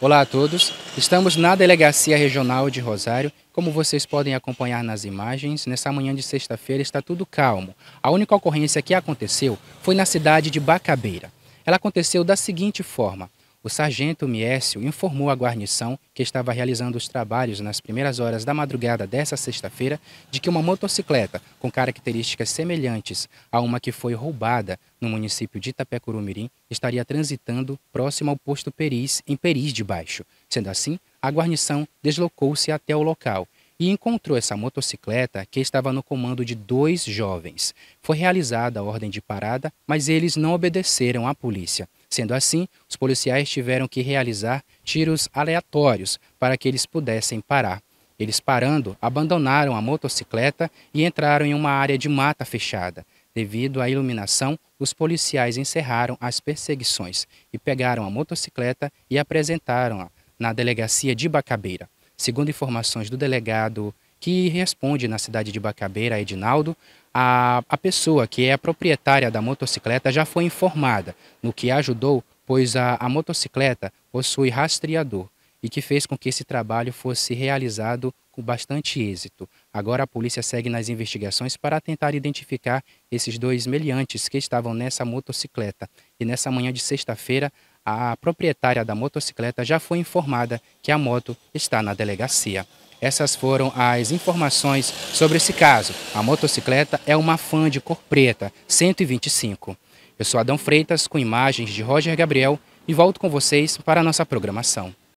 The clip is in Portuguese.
Olá a todos. Estamos na Delegacia Regional de Rosário. Como vocês podem acompanhar nas imagens, nessa manhã de sexta-feira está tudo calmo. A única ocorrência que aconteceu foi na cidade de Bacabeira. Ela aconteceu da seguinte forma: o sargento Miécio informou a guarnição, que estava realizando os trabalhos nas primeiras horas da madrugada dessa sexta-feira, de que uma motocicleta com características semelhantes a uma que foi roubada no município de Itapecurumirim estaria transitando próximo ao posto Peris, em Peris de Baixo. Sendo assim, a guarnição deslocou-se até o local e encontrou essa motocicleta que estava no comando de dois jovens. Foi realizada a ordem de parada, mas eles não obedeceram à polícia. Sendo assim, os policiais tiveram que realizar tiros aleatórios para que eles pudessem parar. Eles parando, abandonaram a motocicleta e entraram em uma área de mata fechada. Devido à iluminação, os policiais encerraram as perseguições e pegaram a motocicleta e apresentaram-a na delegacia de Bacabeira. Segundo informações do delegado que responde na cidade de Bacabeira, Edinaldo, a, a pessoa que é a proprietária da motocicleta já foi informada, no que ajudou, pois a, a motocicleta possui rastreador e que fez com que esse trabalho fosse realizado com bastante êxito. Agora a polícia segue nas investigações para tentar identificar esses dois meliantes que estavam nessa motocicleta. E nessa manhã de sexta-feira, a proprietária da motocicleta já foi informada que a moto está na delegacia. Essas foram as informações sobre esse caso. A motocicleta é uma fã de cor preta, 125. Eu sou Adão Freitas, com imagens de Roger Gabriel, e volto com vocês para a nossa programação.